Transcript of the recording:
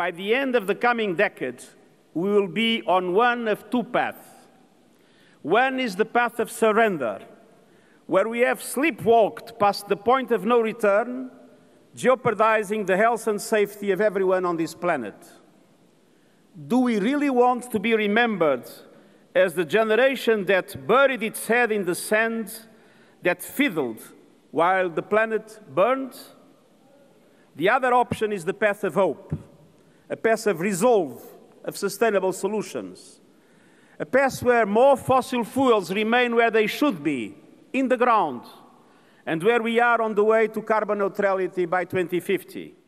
by the end of the coming decades, we will be on one of two paths. One is the path of surrender, where we have sleepwalked past the point of no return, jeopardizing the health and safety of everyone on this planet. Do we really want to be remembered as the generation that buried its head in the sand, that fiddled while the planet burned? The other option is the path of hope A pass of resolve of sustainable solutions. A pass where more fossil fuels remain where they should be, in the ground, and where we are on the way to carbon neutrality by 2050.